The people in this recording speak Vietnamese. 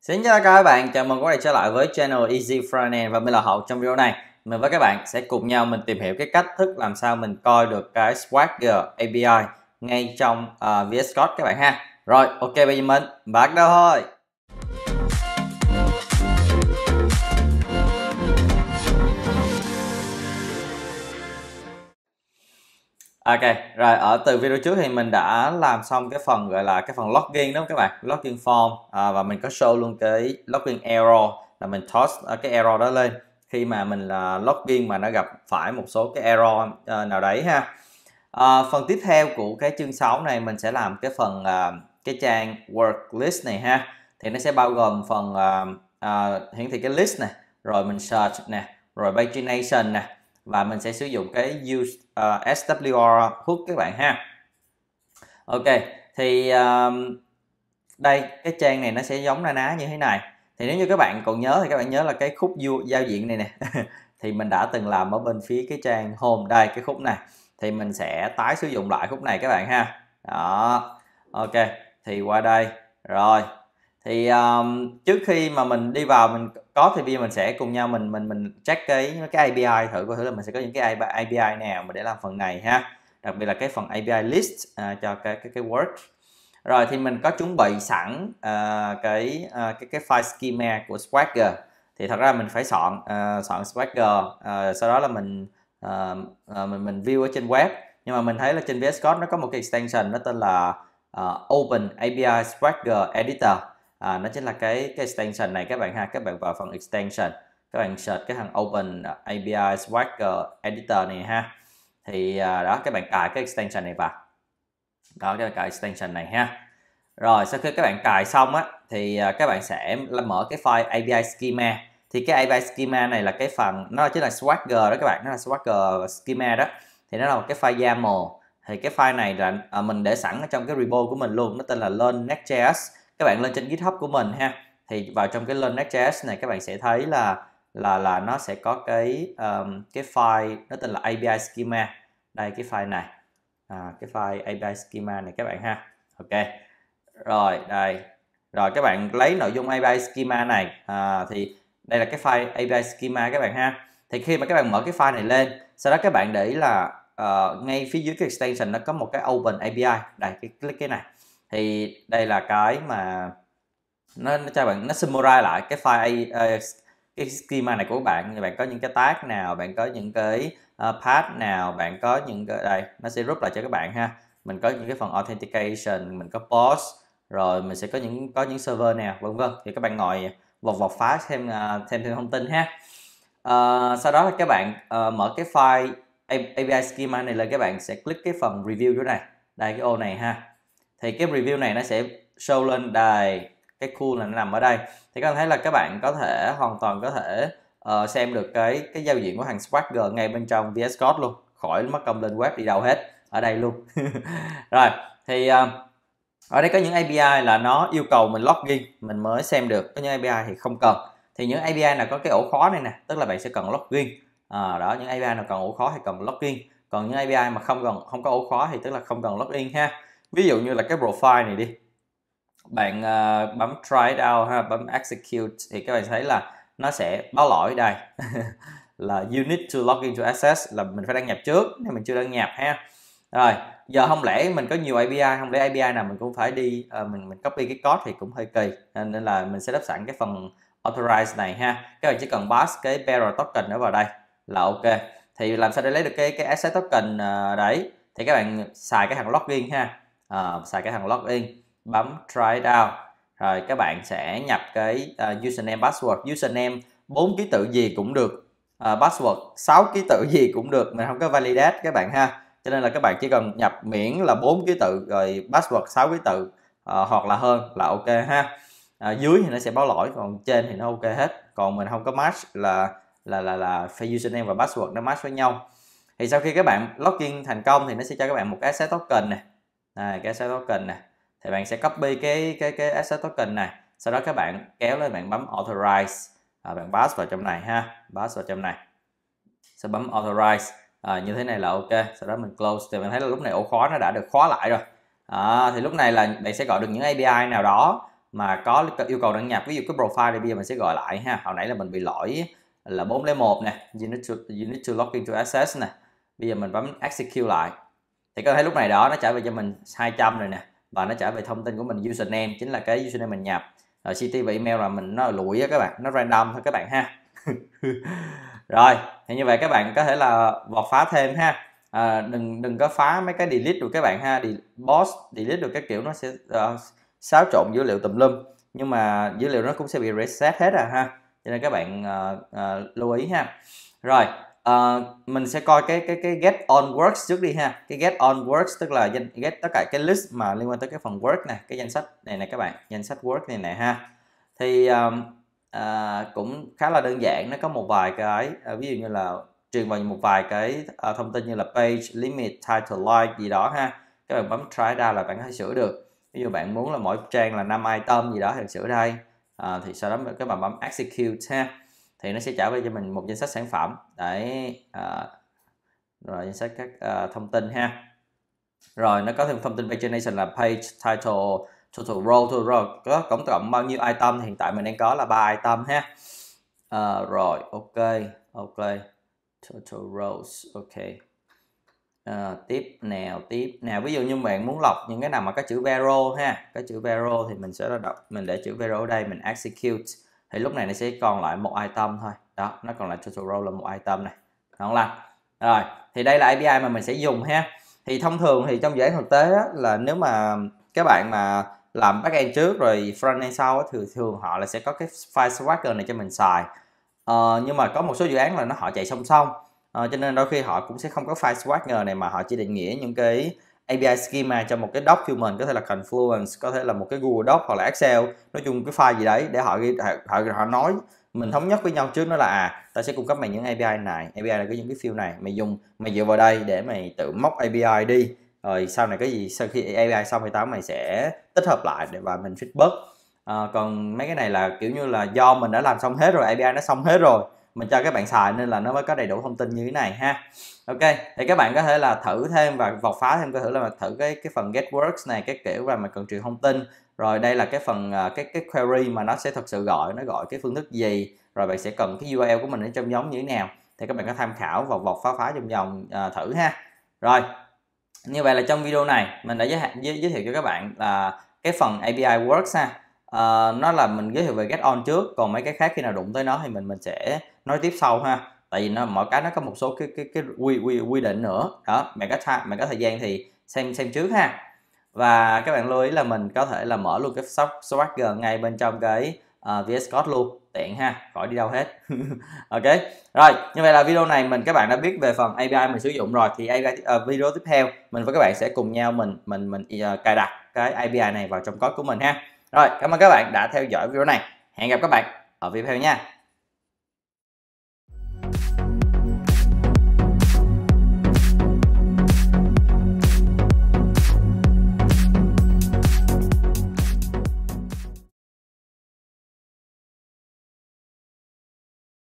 Xin chào các bạn, chào mừng các bạn trở lại với channel Easy Frontend và mình là Hậu trong video này mình với các bạn sẽ cùng nhau mình tìm hiểu cái cách thức làm sao mình coi được cái Swagger API ngay trong uh, ờ, VS Code các bạn ha. Rồi, ok bây giờ mình bắt đầu thôi. Ok, rồi ở từ video trước thì mình đã làm xong cái phần gọi là cái phần login đúng không các bạn, login form à, và mình có show luôn cái login error là mình toss à, cái error đó lên khi mà mình là login mà nó gặp phải một số cái error uh, nào đấy ha. À, phần tiếp theo của cái chương 6 này mình sẽ làm cái phần uh, cái trang work list này ha. Thì nó sẽ bao gồm phần uh, uh, hiển thị cái list này, rồi mình search nè, rồi pagination nè và mình sẽ sử dụng cái use uh, ờ, SWR hook các bạn ha ok thì uh, đây cái trang này nó sẽ giống na ná như thế này thì nếu như các bạn còn nhớ thì các bạn nhớ là cái khúc giao diện này nè thì mình đã từng làm ở bên phía cái trang home đây cái khúc này thì mình sẽ tái sử dụng lại khúc này các bạn ha đó ok thì qua đây rồi thì um, trước khi mà mình đi vào mình có thì bây giờ mình sẽ cùng nhau mình mình mình check cái cái API thử coi thử là mình sẽ có những cái API nào mà để làm phần này ha đặc biệt là cái phần API list uh, cho cái cái cái work rồi thì mình có chuẩn bị sẵn uh, cái uh, cái cái file schema của Swagger thì thật ra mình phải soạn uh, soạn Swagger uh, sau đó là mình uh, uh, mình mình view ở trên web nhưng mà mình thấy là trên VS Code nó có một cái extension nó tên là uh, Open API Swagger Editor à, nó chính là cái cái extension này các bạn ha các bạn vào phần extension các bạn search cái thằng open uh, API swagger editor này ha thì à, đó các bạn cài cái extension này vào đó các bạn cài extension này ha rồi sau khi các bạn cài xong á thì à, các bạn sẽ mở cái file API schema thì cái API schema này là cái phần nó chính là swagger đó các bạn nó là swagger schema đó thì nó là một cái file YAML thì cái file này là à, mình để sẵn ở trong cái repo của mình luôn nó tên là learn nextjs các bạn lên trên GitHub của mình ha thì vào trong cái lên Next.js này các bạn sẽ thấy là là là nó sẽ có cái um, cái file nó tên là API schema đây cái file này à, cái file API schema này các bạn ha ok rồi đây rồi các bạn lấy nội dung API schema này à, thì đây là cái file API schema các bạn ha thì khi mà các bạn mở cái file này lên sau đó các bạn để ý là uh, ngay phía dưới cái extension nó có một cái open API đây cái click cái này thì đây là cái mà nó, nó cho bạn nó summarize lại cái file uh, cái schema này của bạn như bạn có những cái tag nào bạn có những cái uh, path nào bạn có những cái đây nó sẽ rút lại cho các bạn ha mình có những cái phần authentication mình có post rồi mình sẽ có những có những server nào vân vân thì các bạn ngồi vọc vọc phá thêm uh, thêm thêm thông tin ha uh, sau đó là các bạn uh, mở cái file API schema này là các bạn sẽ click cái phần review chỗ này đây cái ô này ha thì cái review này nó sẽ show lên đài cái khu này nó nằm ở đây thì các bạn thấy là các bạn có thể hoàn toàn có thể uh, xem được cái cái giao diện của hàng Swagger ngay bên trong VS Code luôn khỏi mất công lên web đi đâu hết ở đây luôn rồi thì uh, ở đây có những API là nó yêu cầu mình login mình mới xem được có những API thì không cần thì những API nào có cái ổ khóa này nè tức là bạn sẽ cần login à, đó những API nào cần ổ khóa thì cần login còn những API mà không cần không có ổ khóa thì tức là không cần login ha ví dụ như là cái profile này đi bạn uh, bấm try it out ha bấm execute thì các bạn thấy là nó sẽ báo lỗi đây là you need to login to access là mình phải đăng nhập trước nếu mình chưa đăng nhập ha rồi giờ không lẽ mình có nhiều API không lẽ API nào mình cũng phải đi uh, mình mình copy cái code thì cũng hơi kỳ nên, là mình sẽ đắp sẵn cái phần authorize này ha các bạn chỉ cần pass cái bearer token nữa vào đây là ok thì làm sao để lấy được cái cái access token uh, đấy thì các bạn xài cái thằng login ha uh, xài cái thằng login bấm try it out rồi các bạn sẽ nhập cái uh, username password username bốn ký tự gì cũng được uh, password 6 ký tự gì cũng được mình không có validate các bạn ha cho nên là các bạn chỉ cần nhập miễn là bốn ký tự rồi password 6 ký tự uh, hoặc là hơn là ok ha uh, dưới thì nó sẽ báo lỗi còn trên thì nó ok hết còn mình không có match là là là là phải username và password nó match với nhau thì sau khi các bạn login thành công thì nó sẽ cho các bạn một asset token này này cái asset token này thì bạn sẽ copy cái cái cái asset token này sau đó các bạn kéo lên bạn bấm authorize à, bạn pass vào trong này ha pass vào trong này sau bấm authorize à, như thế này là ok sau đó mình close thì mình thấy là lúc này ổ khóa nó đã được khóa lại rồi à, thì lúc này là bạn sẽ gọi được những API nào đó mà có yêu cầu đăng nhập ví dụ cái profile thì bây giờ mình sẽ gọi lại ha hồi nãy là mình bị lỗi là 401 nè you need to, you need to log into access nè bây giờ mình bấm execute lại thì có thấy lúc này đó nó trả về cho mình 200 rồi nè và nó trả về thông tin của mình username chính là cái username mình nhập rồi city và email là mình nó lụi á các bạn nó random thôi các bạn ha rồi thì như vậy các bạn có thể là vọt phá thêm ha à, đừng đừng có phá mấy cái delete được các bạn ha thì boss delete được các kiểu nó sẽ uh, xáo trộn dữ liệu tùm lum nhưng mà dữ liệu nó cũng sẽ bị reset hết rồi à ha cho nên các bạn uh, uh, lưu ý ha rồi uh, mình sẽ coi cái cái cái get on works trước đi ha cái get on works tức là danh get tất cả cái list mà liên quan tới cái phần work này cái danh sách này này các bạn danh sách work này này ha thì um, uh, cũng khá là đơn giản nó có một vài cái uh, ví dụ như là truyền vào một vài cái uh, thông tin như là page limit title like gì đó ha các bạn bấm try down là bạn có thể sửa được ví dụ bạn muốn là mỗi trang là 5 item gì đó thì sửa đây uh, thì sau đó các bạn bấm execute ha thì nó sẽ trả về cho mình một danh sách sản phẩm để à, rồi danh sách các à, thông tin ha rồi nó có thêm thông tin pagination là page title total row total row có tổng cộng bao nhiêu item hiện tại mình đang có là ba item ha à, rồi ok ok total rows ok à, tiếp nào tiếp nào ví dụ như bạn muốn lọc những cái nào mà có chữ vero ha có chữ vero thì mình sẽ đọc mình để chữ vero ở đây mình execute thì lúc này nó sẽ còn lại một item thôi đó nó còn lại total row là một item này không là rồi thì đây là API mà mình sẽ dùng ha thì thông thường thì trong dự án thực tế á, là nếu mà các bạn mà làm backend trước rồi frontend sau á, thì thường họ là sẽ có cái file swagger này cho mình xài ờ, nhưng mà có một số dự án là nó họ chạy song song ờ, cho nên đôi khi họ cũng sẽ không có file swagger này mà họ chỉ định nghĩa những cái API schema cho một cái document có thể là Confluence có thể là một cái Google Doc hoặc là Excel nói chung cái file gì đấy để họ họ họ nói mình thống nhất với nhau trước đó là à ta sẽ cung cấp mày những API này API là có những cái field này mày dùng mày dựa vào đây để mày tự móc API đi rồi sau này cái gì sau khi API xong thì tao mày sẽ tích hợp lại để và mình feedback à, còn mấy cái này là kiểu như là do mình đã làm xong hết rồi API nó xong hết rồi mình cho các bạn xài nên là nó mới có đầy đủ thông tin như thế này ha ok thì các bạn có thể là thử thêm và vọc phá thêm có thể là thử cái cái phần getworks này cái kiểu và mà cần truyền thông tin rồi đây là cái phần à, cái cái query mà nó sẽ thật sự gọi nó gọi cái phương thức gì rồi bạn sẽ cần cái url của mình ở trong giống như thế nào thì các bạn có tham khảo và vọc phá phá trong vòng à, thử ha rồi như vậy là trong video này mình đã giới, giới, giới thiệu cho các bạn là cái phần API Works ha uh, nó là mình giới thiệu về get on trước còn mấy cái khác khi nào đụng tới nó thì mình mình sẽ nói tiếp sau ha tại vì nó mọi cái nó có một số cái cái cái quy quy quy định nữa đó mẹ có time mẹ có thời gian thì xem xem trước ha và các bạn lưu ý là mình có thể là mở luôn cái shop swagger ngay bên trong cái uh, ờ, VS Code luôn tiện ha khỏi đi đâu hết ok rồi như vậy là video này mình các bạn đã biết về phần API mình sử dụng rồi thì API, uh, ờ, video tiếp theo mình với các bạn sẽ cùng nhau mình mình mình uh, cài đặt cái API này vào trong code của mình ha rồi cảm ơn các bạn đã theo dõi video này hẹn gặp các bạn ở video tiếp theo nha